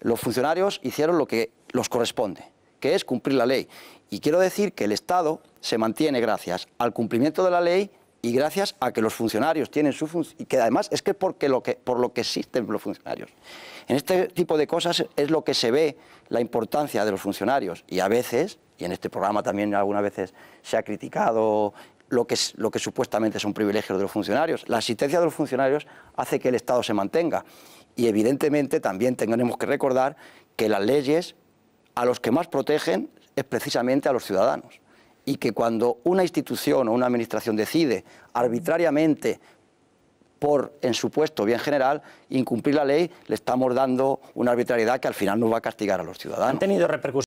los funcionarios hicieron lo que los corresponde, que es cumplir la ley. Y quiero decir que el Estado se mantiene gracias al cumplimiento de la ley y gracias a que los funcionarios tienen su función, y que además es que, porque lo por lo que existen los funcionarios. En este tipo de cosas es lo que se ve la importancia de los funcionarios y a veces, y en este programa también algunas veces se ha criticado lo que, es, lo que supuestamente son privilegios de los funcionarios, la existencia de los funcionarios hace que el Estado se mantenga. Y evidentemente también tenemos que recordar que las leyes a los que más protegen es precisamente a los ciudadanos. Y que cuando una institución o una administración decide arbitrariamente por, en supuesto, bien general, incumplir la ley, le estamos dando una arbitrariedad que al final nos va a castigar a los ciudadanos. ¿Han tenido repercusiones?